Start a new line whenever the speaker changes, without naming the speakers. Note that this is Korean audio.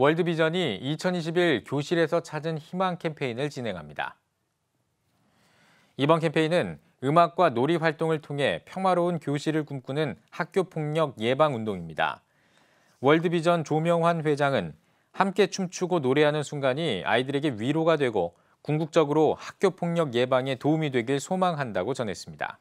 월드비전이 2021 교실에서 찾은 희망 캠페인을 진행합니다. 이번 캠페인은 음악과 놀이 활동을 통해 평화로운 교실을 꿈꾸는 학교폭력 예방운동입니다. 월드비전 조명환 회장은 함께 춤추고 노래하는 순간이 아이들에게 위로가 되고 궁극적으로 학교폭력 예방에 도움이 되길 소망한다고 전했습니다.